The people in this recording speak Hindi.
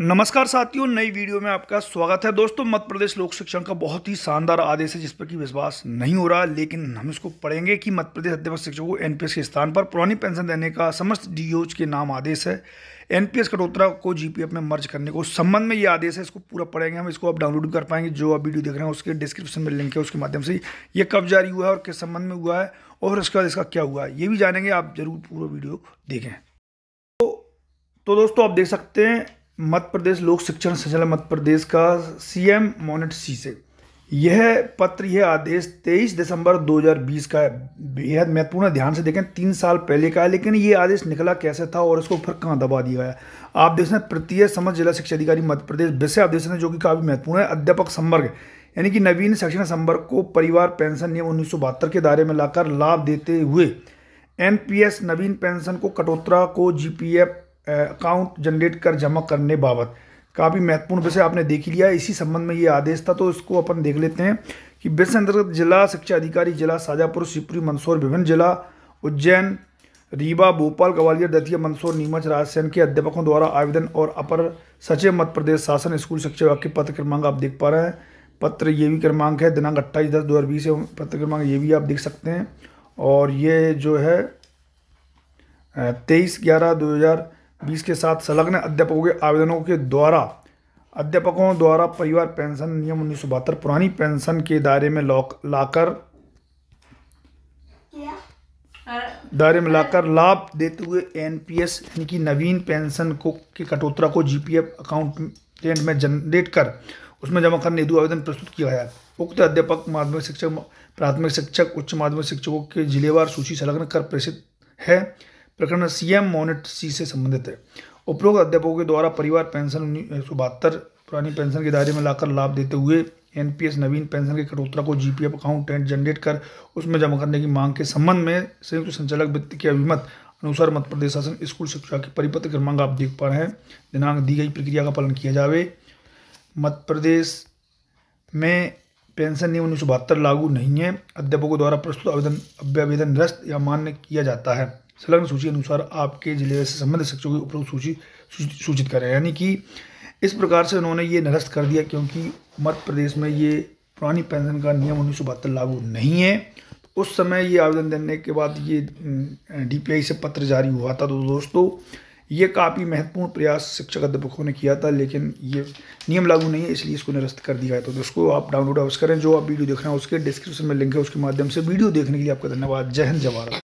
नमस्कार साथियों नई वीडियो में आपका स्वागत है दोस्तों मध्य प्रदेश लोक शिक्षण का बहुत ही शानदार आदेश है जिस पर कि विश्वास नहीं हो रहा लेकिन हम इसको पढ़ेंगे कि मध्य प्रदेश अध्यापक शिक्षकों को एनपीएस के स्थान पर पुरानी पेंशन देने का समस्त डीओज के नाम आदेश है एनपीएस कटोत्रा को जीपीएफ में मर्ज करने को संबंध में ये आदेश है इसको पूरा पढ़ेंगे हम इसको आप डाउनलोड कर पाएंगे जो आप वीडियो देख रहे हैं उसके डिस्क्रिप्शन में लिंक है उसके माध्यम से ये कब जारी हुआ है और किस संबंध में हुआ है और उसके बाद इसका क्या हुआ है ये भी जानेंगे आप जरूर पूरा वीडियो देखें तो, तो दोस्तों आप देख सकते हैं मध्य प्रदेश लोक शिक्षण संचालन मध्य प्रदेश का सीएम मोनिट सी से यह पत्र यह आदेश 23 दिसंबर 2020 का है बेहद महत्वपूर्ण ध्यान से देखें तीन साल पहले का है लेकिन ये आदेश निकला कैसे था और इसको फिर कहाँ दबा दिया गया आप देख सकते हैं प्रत्यय समझ जिला शिक्षा अधिकारी मध्य प्रदेश विषय आप देख सकते हैं जो कि काफ़ी महत्वपूर्ण है अध्यापक संवर्ग यानी कि नवीन शैक्षणिक संवर्ग को परिवार पेंशन नियम उन्नीस के दायरे में लाकर लाभ देते हुए एन नवीन पेंशन को कटोत्रा को जी अकाउंट जनरेट कर जमा करने बाबत काफ़ी महत्वपूर्ण विषय आपने देख लिया इसी संबंध में ये आदेश था तो इसको अपन देख लेते हैं कि विषय अंतर्गत जिला शिक्षा अधिकारी जिला साजापुर शिवपुरी मंदसौर विभिन्न जिला उज्जैन रीवा भोपाल ग्वालियर दतिया मंदसौर नीमच राजसेन के अध्यापकों द्वारा आवेदन और अपर सचिव मध्य प्रदेश शासन स्कूल शिक्षा विभाग के पत्र क्रमांक आप देख पा रहे हैं पत्र ये भी क्रमांक है दिनांक अट्ठाईस दस दो हज़ार बीस पत्र क्रमांक ये भी आप देख सकते हैं और ये जो है तेईस ग्यारह दो हज़ार बीस के साथ संलग्न अध्यापकों के आवेदनों के द्वारा अध्यापकों द्वारा परिवार पेंशन नियम उन्नीस पुरानी पेंशन के दायरे में लाकर दायरे में लाकर लाभ देते हुए एनपीएस यानी कि नवीन पेंशन को की कटोत्रा को जीपीएफ अकाउंटेंट में जनरेट कर उसमें जमा करने हेतु आवेदन प्रस्तुत किया है उक्त अध्यापक माध्यमिक शिक्षक प्राथमिक शिक्षक उच्च माध्यमिक शिक्षकों के जिलेवार सूची संलग्न कर प्रेषित है प्रकरण सीएम मोनिट सी से संबंधित है उपरोक्त अध्यापकों के द्वारा परिवार पेंशन उन्नीस सौ बहत्तर पुरानी पेंशन के दायरे में लाकर लाभ देते हुए एनपीएस नवीन पेंशन के कटोत्रा को जीपीएफ अकाउंट जनरेट कर उसमें जमा करने की मांग के संबंध में संयुक्त संचालक वित्त के अभिमत अनुसार मध्य प्रदेश शासन स्कूल शिक्षा के परिपत्र क्रमांक आप देख पा रहे हैं दिनांक दी गई प्रक्रिया का पालन किया जावे मध्य प्रदेश में पेंशन नियम उन्नीस लागू नहीं है अध्यापकों द्वारा प्रस्तुत आवेदन अभ्यावेदन निरस्त या मान्य किया जाता है संलग्न सूची अनुसार आपके जिले से संबंधित शिक्षकों की उपरोक्त सूची सूचित करें यानी कि इस प्रकार से उन्होंने ये निरस्त कर दिया क्योंकि मध्य प्रदेश में ये पुरानी पेंशन का नियम उन्नीस लागू नहीं है उस समय ये आवेदन देने के बाद ये डी से पत्र जारी हुआ था तो दोस्तों ये काफ़ी महत्वपूर्ण प्रयास शिक्षक अध्यापकों ने किया था लेकिन ये नियम लागू नहीं है इसलिए इसको निरस्त कर दिया है तो उसको आप डाउनलोड अवश्य करें जो आप वीडियो देख रहे हैं उसके डिस्क्रिप्शन में लिंक है उसके माध्यम से वीडियो देखने के लिए आपका धन्यवाद जय हिंद जवाहर